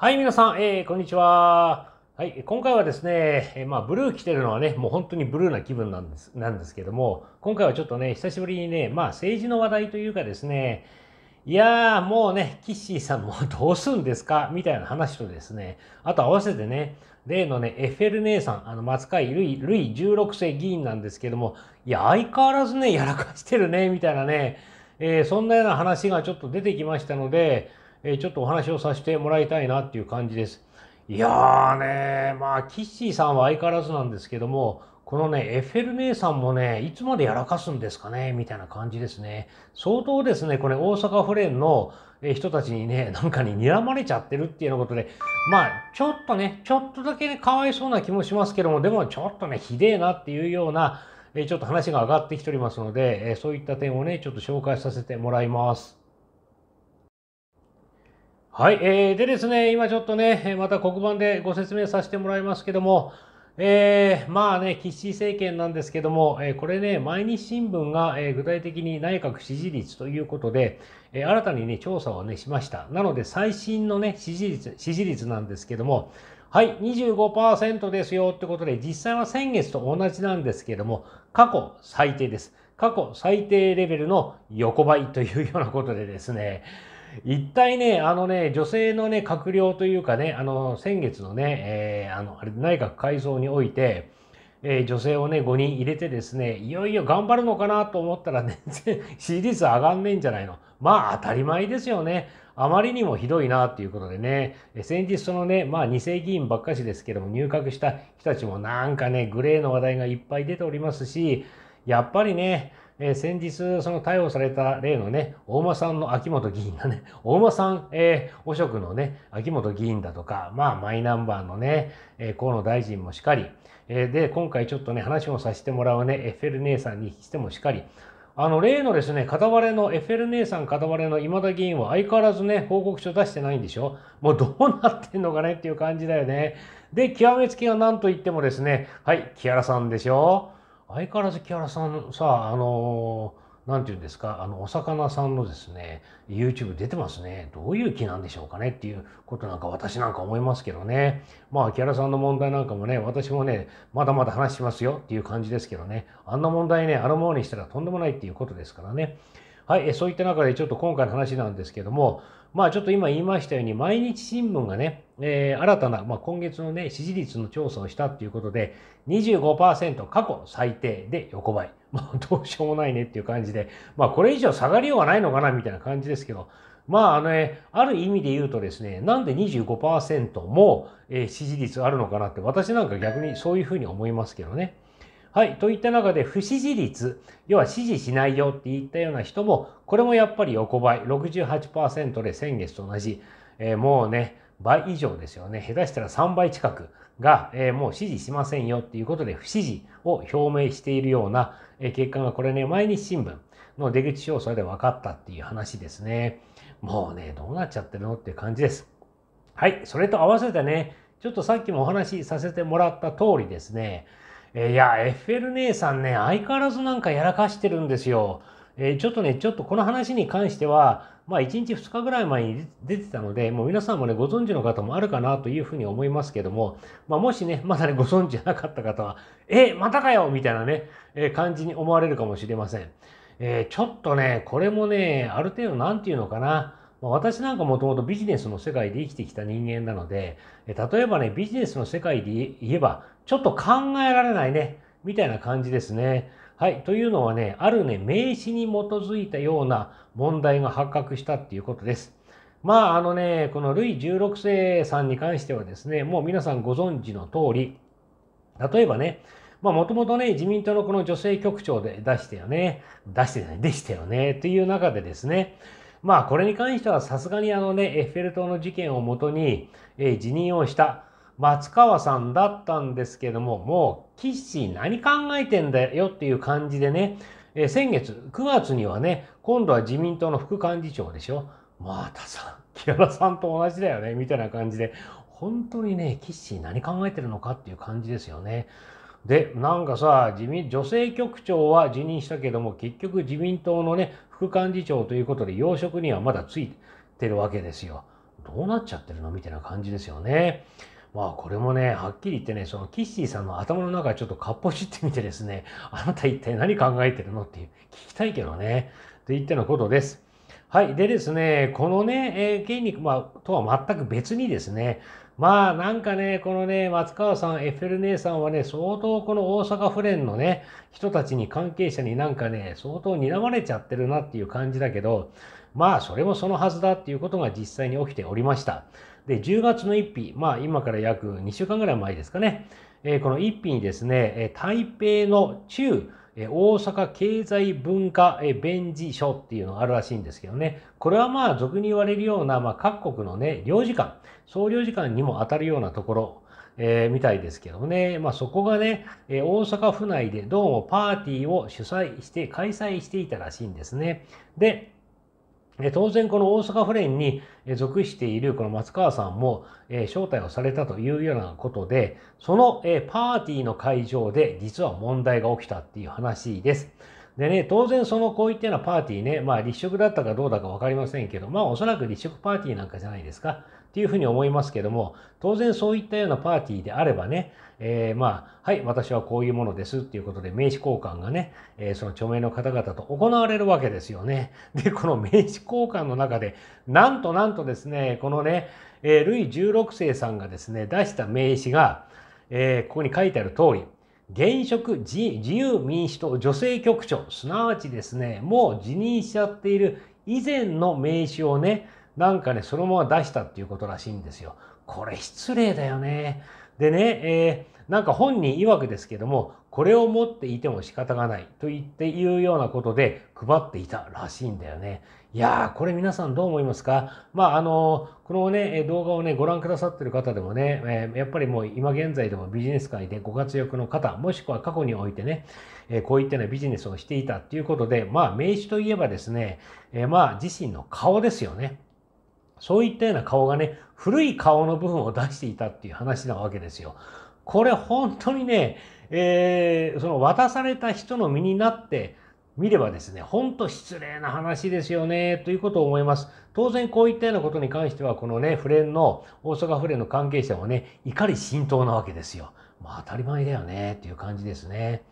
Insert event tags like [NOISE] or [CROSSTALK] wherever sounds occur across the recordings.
はい、皆さん、えー、こんにちは。はい、今回はですね、えー、まあ、ブルー着てるのはね、もう本当にブルーな気分なんです、なんですけども、今回はちょっとね、久しぶりにね、まあ、政治の話題というかですね、いやー、もうね、キッシーさんもどうすんですかみたいな話とですね、あと合わせてね、例のね、エッフェル姉さん、あの、松海ルイ、ルイ16世議員なんですけども、いや、相変わらずね、やらかしてるね、みたいなね、えー、そんなような話がちょっと出てきましたので、えー、ちょっとお話をさせてもらいたいなっていう感じです。いやーねまあ、キッシーさんは相変わらずなんですけども、このね、エッフェル姉さんもね、いつまでやらかすんですかね、みたいな感じですね。相当ですね、これ大阪フレンの人たちにね、なんかに睨まれちゃってるっていうようなことで、まあ、ちょっとね、ちょっとだけね、かわいそうな気もしますけども、でもちょっとね、ひでえなっていうような、ちょっと話が上がってきておりますので、そういった点をね、ちょっと紹介させてもらいます。はい、えー、でですね、今ちょっとね、また黒板でご説明させてもらいますけども、えー、まあね、岸政権なんですけども、えー、これね、毎日新聞が、えー、具体的に内閣支持率ということで、え新たにね、調査をね、しました。なので、最新のね、支持率、支持率なんですけども、はい、25%ですよってことで、実際は先月と同じなんですけども、過去最低です。過去最低レベルの横ばいというようなことでですね、一体ね、あのね、女性のね、閣僚というかね、あの、先月のね、えー、あの、あれ、内閣改造において、えー、女性をね、5人入れてですね、いよいよ頑張るのかなと思ったらね、支持率上がんねえんじゃないの。まあ、当たり前ですよね。あまりにもひどいなっていうことでね、先日そのね、まあ2世議員ばっかしですけども、入閣した人たちもなんかね、グレーの話題がいっぱい出ておりますし、やっぱりね、えー、先日、その逮捕された例のね、大間さんの秋元議員がね、[LAUGHS] 大間さん、えー、汚職のね、秋元議員だとか、まあ、マイナンバーのね、えー、河野大臣もしかり、えー、で、今回ちょっとね、話をさせてもらうね、エッフェル姉さんにしてもしかり、あの、例のですね、片割れの、エッフェル姉さん片割れの今田議員は相変わらずね、報告書出してないんでしょもうどうなってんのかねっていう感じだよね。で、極めつきは何と言ってもですね、はい、木原さんでしょ相変わらず木原さんさあの何て言うんですかあのお魚さんのですね YouTube 出てますねどういう気なんでしょうかねっていうことなんか私なんか思いますけどねまあ木原さんの問題なんかもね私もねまだまだ話しますよっていう感じですけどねあんな問題ねあのままにしたらとんでもないっていうことですからねはいそういった中でちょっと今回の話なんですけどもまあちょっと今言いましたように、毎日新聞がね、えー、新たな、まあ、今月のね、支持率の調査をしたっていうことで、25%過去最低で横ばい。[LAUGHS] まあどうしようもないねっていう感じで、まあこれ以上下がりようがないのかなみたいな感じですけど、まああのね、ある意味で言うとですね、なんで25%も、えー、支持率あるのかなって、私なんか逆にそういうふうに思いますけどね。はい。といった中で、不支持率、要は支持しないよって言ったような人も、これもやっぱり横ばい、68%で先月と同じ、えー、もうね、倍以上ですよね。下手したら3倍近くが、えー、もう支持しませんよっていうことで不支持を表明しているような、えー、結果がこれね、毎日新聞の出口調査で分かったっていう話ですね。もうね、どうなっちゃってるのっていう感じです。はい。それと合わせてね、ちょっとさっきもお話しさせてもらった通りですね、いや、エッフェル姉さんね、相変わらずなんかやらかしてるんですよ。えー、ちょっとね、ちょっとこの話に関しては、まあ1日2日ぐらい前に出てたので、もう皆さんもね、ご存知の方もあるかなというふうに思いますけども、まあもしね、まだね、ご存知なかった方は、え、またかよみたいなね、えー、感じに思われるかもしれません。えー、ちょっとね、これもね、ある程度なんていうのかな、ま私なんかもともとビジネスの世界で生きてきた人間なので、例えばね、ビジネスの世界で言えば、ちょっと考えられないね、みたいな感じですね。はい。というのはね、あるね、名詞に基づいたような問題が発覚したっていうことです。まあ、あのね、このルイ16世さんに関してはですね、もう皆さんご存知の通り、例えばね、まあ、もともとね、自民党のこの女性局長で出してよね、出してない、でしたよね、という中でですね、まあ、これに関してはさすがにあのね、エッフェル塔の事件をもとに、えー、辞任をした。松川さんだったんですけども、もう、岸何考えてんだよっていう感じでね、え先月、9月にはね、今度は自民党の副幹事長でしょ。またさ、木原さんと同じだよね、みたいな感じで、本当にね、岸何考えてるのかっていう感じですよね。で、なんかさ、自民、女性局長は辞任したけども、結局自民党のね、副幹事長ということで、要職にはまだついてるわけですよ。どうなっちゃってるのみたいな感じですよね。まあこれもね、はっきり言ってね、そのキッシーさんの頭の中ちょっとかっぽじってみてですね、あなた一体何考えてるのっていう聞きたいけどね、といったようなことです。はい。でですね、このね、えー、筋肉、まあ、とは全く別にですね、まあなんかね、このね、松川さん、エッフェル姉さんはね、相当この大阪フレンのね、人たちに関係者になんかね、相当睨まれちゃってるなっていう感じだけど、まあそれもそのはずだっていうことが実際に起きておりました。で、10月の1日、まあ今から約2週間ぐらい前ですかね、えこの1日にですね、台北の中、大阪経済文化弁事所っていうのがあるらしいんですけどね、これはまあ俗に言われるような、まあ、各国のね、領事館、総領事館にも当たるようなところ、えー、みたいですけどね、まあ、そこがね、え大阪府内でどうもパーティーを主催して開催していたらしいんですね。で、当然この大阪府連に属しているこの松川さんも招待をされたというようなことで、そのパーティーの会場で実は問題が起きたっていう話です。でね、当然そのこういったようなパーティーね、まあ立食だったかどうだか分かりませんけど、まあおそらく立食パーティーなんかじゃないですか。っていうふうに思いますけども、当然そういったようなパーティーであればね、えー、まあ、はい、私はこういうものですっていうことで名刺交換がね、えー、その著名の方々と行われるわけですよね。で、この名刺交換の中で、なんとなんとですね、このね、えー、ルイ16世さんがですね、出した名刺が、えここに書いてある通り、現職自由民主党女性局長、すなわちですね、もう辞任しちゃっている以前の名刺をね、なんかね、そのまま出したっていうことらしいんですよ。これ失礼だよね。でね、えー、なんか本人曰くですけども、これを持っていても仕方がないと言っていうようなことで配っていたらしいんだよね。いやー、これ皆さんどう思いますかまあ、あのー、このね、動画をね、ご覧くださってる方でもね、えー、やっぱりもう今現在でもビジネス界でご活躍の方、もしくは過去においてね、えー、こういったようなビジネスをしていたっていうことで、まあ、名刺といえばですね、えまあ、自身の顔ですよね。そういったような顔がね、古い顔の部分を出していたっていう話なわけですよ。これ本当にね、えー、その渡された人の身になってみればですね、本当失礼な話ですよね、ということを思います。当然こういったようなことに関しては、このね、フレンの、大阪フレンの関係者もね、怒り浸透なわけですよ。まあ当たり前だよね、っていう感じですね。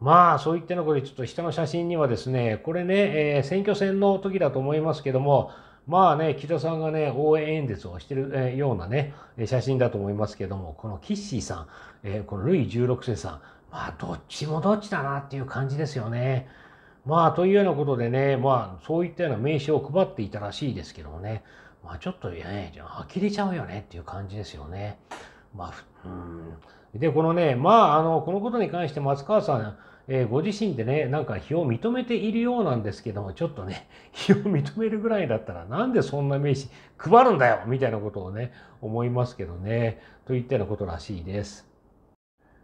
まあそういったようなことで、ちょっと下の写真にはですね、これね、えー、選挙戦の時だと思いますけども、まあね、岸田さんがね、応援演説をしてるようなね、写真だと思いますけども、このキッシーさん、えこのルイ16世さん、まあ、どっちもどっちだなっていう感じですよね。まあ、というようなことでね、まあ、そういったような名刺を配っていたらしいですけどもね、まあ、ちょっとね、呆れちゃうよねっていう感じですよね。まあ、うん。で、このね、まあ、あの、このことに関して松川さん、えー、ご自身でね、なんか非を認めているようなんですけども、ちょっとね、非 [LAUGHS] を認めるぐらいだったら、なんでそんな名刺配るんだよみたいなことをね、思いますけどね、といったようなことらしいです。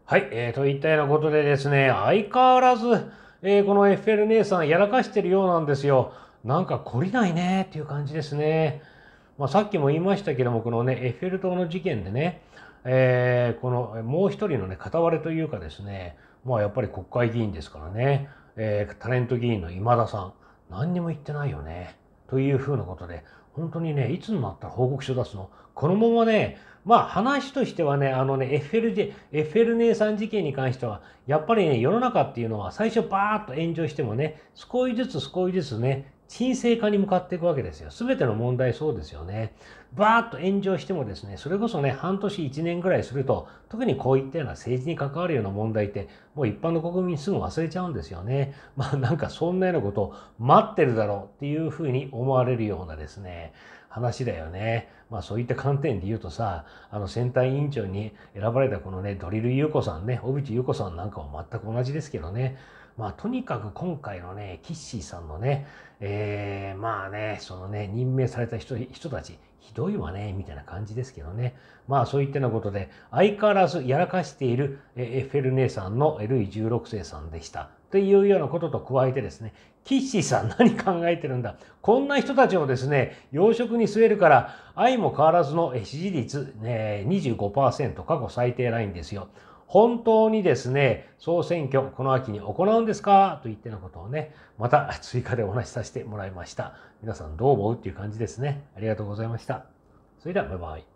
はい、えー、といったようなことでですね、相変わらず、えー、このエッフェル姉さんやらかしてるようなんですよ。なんか懲りないねっていう感じですね。まあ、さっきも言いましたけども、このね、エッフェル塔の事件でね、えー、このもう一人のね、片割れというかですね、まあやっぱり国会議員ですからね、えー、タレント議員の今田さん、何にも言ってないよね。というふうなことで、本当にね、いつになったら報告書出すのこのままね、まあ話としてはね、あのね、エッフェルで、エッフェル姉さん事件に関しては、やっぱりね、世の中っていうのは最初バーッと炎上してもね、少しずつ少しずつね、沈静化に向かっていくわけですよ。全ての問題そうですよね。バーッと炎上してもですね、それこそね、半年1年ぐらいすると、特にこういったような政治に関わるような問題って、もう一般の国民すぐ忘れちゃうんですよね。[LAUGHS] まあなんかそんなようなことを待ってるだろうっていうふうに思われるようなですね、話だよね。まあそういった観点で言うとさ、あの選対委員長に選ばれたこのね、ドリル優子さんね、小渕優子さんなんかも全く同じですけどね、まあ、とにかく今回のね、キッシーさんのね、えー、まあね、そのね、任命された人人たち、ひどいわね、みたいな感じですけどね。まあ、そういったようなことで、相変わらずやらかしているエッフェル姉さんのルイ16世さんでした。というようなことと加えてですね、キッシーさん何考えてるんだこんな人たちをですね、養殖に据えるから、愛も変わらずの支持率、ね、25%過去最低ラインですよ。本当にですね、総選挙、この秋に行うんですかと言ってのことをね、また [LAUGHS] 追加でお話しさせてもらいました。皆さんどう思うっていう感じですね。ありがとうございました。それでは、バイバイ。